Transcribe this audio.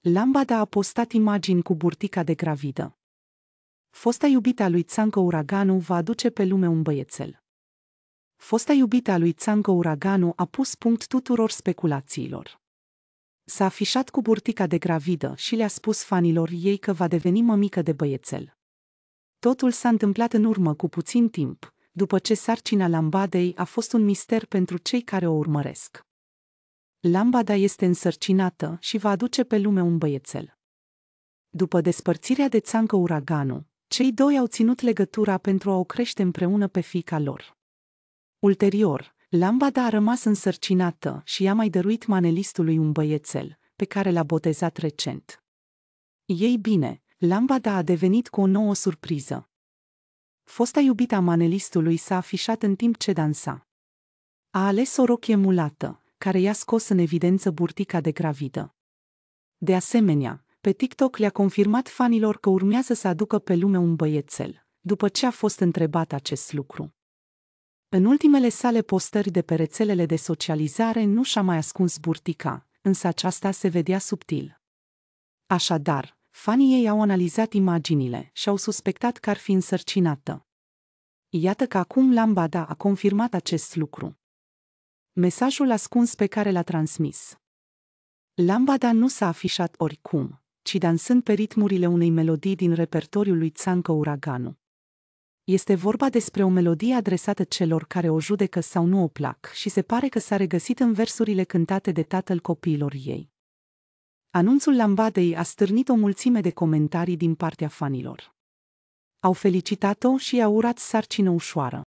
Lambada a postat imagini cu burtica de gravidă. Fosta iubita lui Țancă Uraganu va aduce pe lume un băiețel. Fosta iubita lui Țancă Uraganu a pus punct tuturor speculațiilor. S-a afișat cu burtica de gravidă și le-a spus fanilor ei că va deveni mămică de băiețel. Totul s-a întâmplat în urmă cu puțin timp, după ce sarcina lambadei a fost un mister pentru cei care o urmăresc. Lambada este însărcinată și va aduce pe lume un băiețel. După despărțirea de țancă uraganul, cei doi au ținut legătura pentru a o crește împreună pe fica lor. Ulterior, Lambada a rămas însărcinată și i-a mai dăruit manelistului un băiețel, pe care l-a botezat recent. Ei bine, Lambada a devenit cu o nouă surpriză, fosta iubită a manelistului s-a afișat în timp ce dansa. A ales o rochie mulată, care i-a scos în evidență burtica de gravidă. De asemenea, pe TikTok le-a confirmat fanilor că urmează să aducă pe lume un băiețel, după ce a fost întrebat acest lucru. În ultimele sale postări de pe rețelele de socializare nu și-a mai ascuns burtica, însă aceasta se vedea subtil. Așadar, fanii ei au analizat imaginile și au suspectat că ar fi însărcinată. Iată că acum Lambada a confirmat acest lucru. Mesajul ascuns pe care l-a transmis. Lambada nu s-a afișat oricum, ci dansând pe ritmurile unei melodii din repertoriul lui Țancă Uraganu. Este vorba despre o melodie adresată celor care o judecă sau nu o plac și se pare că s-a regăsit în versurile cântate de tatăl copiilor ei. Anunțul lambadei a stârnit o mulțime de comentarii din partea fanilor. Au felicitat-o și i-au urat sarcină ușoară.